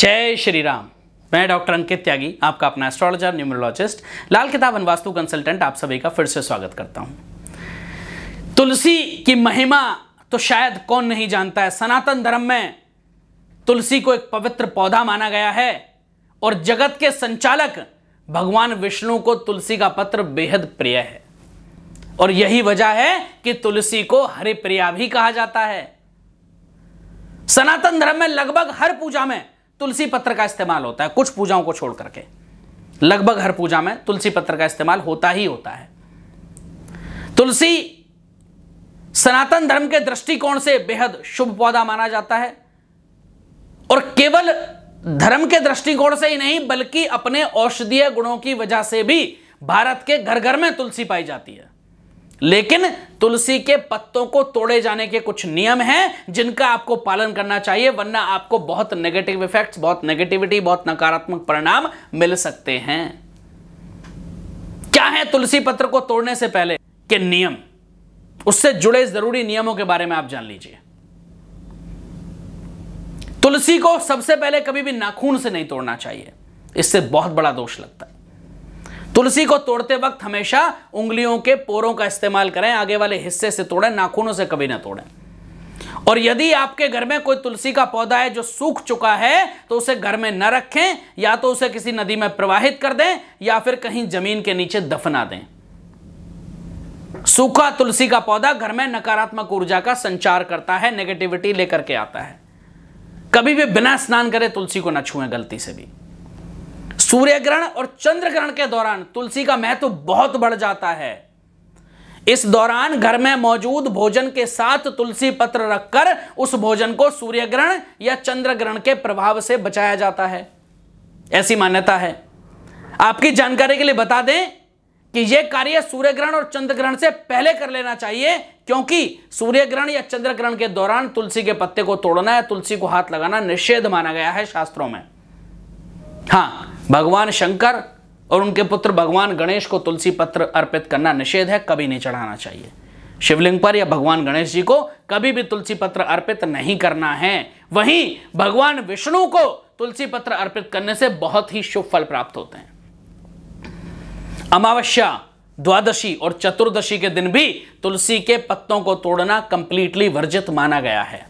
जय श्री राम मैं डॉक्टर अंकित त्यागी आपका अपना एस्ट्रोलॉजर न्यूमरोलॉजिस्ट लाल किताब वास्तु कंसल्टेंट आप सभी का फिर से स्वागत करता हूं तुलसी की महिमा तो शायद कौन नहीं जानता है सनातन धर्म में तुलसी को एक पवित्र पौधा माना गया है और जगत के संचालक भगवान विष्णु को तुलसी का पत्र बेहद प्रिय है और यही वजह है कि तुलसी को हरिप्रिया भी कहा जाता है सनातन धर्म में लगभग हर पूजा में तुलसी पत्र का इस्तेमाल होता है कुछ पूजाओं को छोड़ करके लगभग हर पूजा में तुलसी पत्र का इस्तेमाल होता ही होता है तुलसी सनातन धर्म के दृष्टिकोण से बेहद शुभ पौधा माना जाता है और केवल धर्म के दृष्टिकोण से ही नहीं बल्कि अपने औषधीय गुणों की वजह से भी भारत के घर घर में तुलसी पाई जाती है लेकिन तुलसी के पत्तों को तोड़े जाने के कुछ नियम हैं जिनका आपको पालन करना चाहिए वरना आपको बहुत नेगेटिव इफेक्ट्स बहुत नेगेटिविटी बहुत नकारात्मक परिणाम मिल सकते हैं क्या है तुलसी पत्र को तोड़ने से पहले के नियम उससे जुड़े जरूरी नियमों के बारे में आप जान लीजिए तुलसी को सबसे पहले कभी भी नाखून से नहीं तोड़ना चाहिए इससे बहुत बड़ा दोष लगता है तुलसी को तोड़ते वक्त हमेशा उंगलियों के पोरों का इस्तेमाल करें आगे वाले हिस्से से तोड़ें नाखूनों से कभी ना तोड़ें और यदि आपके घर में कोई तुलसी का पौधा है जो सूख चुका है तो उसे घर में न रखें या तो उसे किसी नदी में प्रवाहित कर दें या फिर कहीं जमीन के नीचे दफना दें सूखा तुलसी का पौधा घर में नकारात्मक ऊर्जा का संचार करता है नेगेटिविटी लेकर के आता है कभी भी बिना स्नान करें तुलसी को ना छुएं गलती से भी सूर्य ग्रहण और चंद्र ग्रहण के दौरान तुलसी का महत्व बहुत बढ़ जाता है इस दौरान घर में मौजूद भोजन के साथ तुलसी पत्र रखकर उस भोजन को सूर्य ग्रहण या चंद्र ग्रहण के प्रभाव से बचाया जाता है ऐसी मान्यता है आपकी जानकारी के लिए बता दें कि यह कार्य सूर्य ग्रहण और चंद्र ग्रहण से पहले कर लेना चाहिए क्योंकि सूर्य ग्रहण या चंद्र ग्रहण के दौरान तुलसी के पत्ते को तोड़ना या तुलसी को हाथ लगाना निषेध माना गया है शास्त्रों में हां भगवान शंकर और उनके पुत्र भगवान गणेश को तुलसी पत्र अर्पित करना निषेध है कभी नहीं चढ़ाना चाहिए शिवलिंग पर या भगवान गणेश जी को कभी भी तुलसी पत्र अर्पित नहीं करना है वहीं भगवान विष्णु को तुलसी पत्र अर्पित करने से बहुत ही शुभ फल प्राप्त होते हैं अमावस्या द्वादशी और चतुर्दशी के दिन भी तुलसी के पत्तों को तोड़ना कंप्लीटली वर्जित माना गया है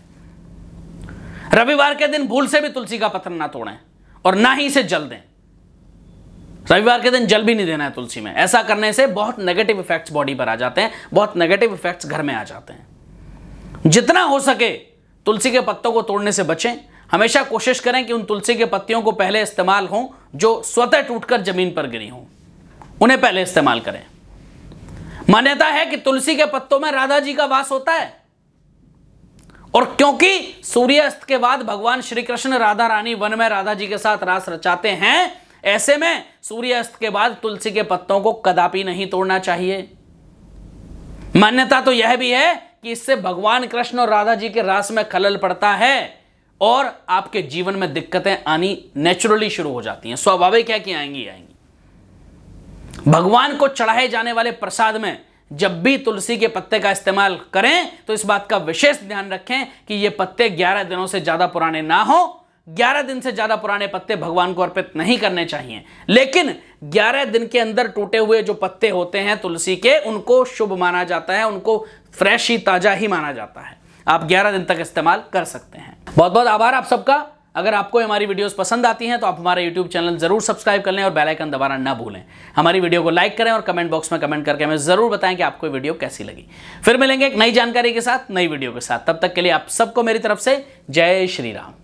रविवार के दिन भूल से भी तुलसी का पत्र ना तोड़ें और ना ही इसे जल दें रविवार के दिन जल भी नहीं देना है तुलसी में ऐसा करने से बहुत नेगेटिव इफेक्ट्स बॉडी पर आ जाते हैं बहुत नेगेटिव इफेक्ट्स घर में आ जाते हैं जितना हो सके तुलसी के पत्तों को तोड़ने से बचें हमेशा कोशिश करें कि उन तुलसी के पत्तियों को पहले इस्तेमाल हों जो स्वतः टूटकर जमीन पर गिरी हों उन्हें पहले इस्तेमाल करें मान्यता है कि तुलसी के पत्तों में राधा जी का वास होता है और क्योंकि सूर्यास्त के बाद भगवान श्री कृष्ण राधा रानी वन में राधा जी के साथ रास रचाते हैं ऐसे में सूर्यास्त के बाद तुलसी के पत्तों को कदापि नहीं तोड़ना चाहिए मान्यता तो यह भी है कि इससे भगवान कृष्ण और राधा जी के रास में खलल पड़ता है और आपके जीवन में दिक्कतें आनी नेचुरली शुरू हो जाती हैं स्वाभाविक है कि आएंगी आएंगी भगवान को चढ़ाए जाने वाले प्रसाद में जब भी तुलसी के पत्ते का इस्तेमाल करें तो इस बात का विशेष ध्यान रखें कि ये पत्ते 11 दिनों से ज़्यादा पुराने ना हों ग्यारह दिन से ज्यादा पुराने पत्ते भगवान को अर्पित नहीं करने चाहिए लेकिन ग्यारह दिन के अंदर टूटे हुए जो पत्ते होते हैं तुलसी के उनको शुभ माना जाता है उनको फ्रेश ही ताजा ही माना जाता है आप ग्यारह दिन तक इस्तेमाल कर सकते हैं बहुत बहुत आभार आप सबका अगर आपको हमारी वीडियोस पसंद आती हैं तो आप हमारे यूट्यूब चैनल जरूर सब्सक्राइब कर लें और बेल आइकन दबाना ना भूलें हमारी वीडियो को लाइक करें और कमेंट बॉक्स में कमेंट करके हमें जरूर बताएं कि आपको वीडियो कैसी लगी फिर मिलेंगे एक नई जानकारी के साथ नई वीडियो के साथ तब तक के लिए आप सबको मेरी तरफ से जय श्री राम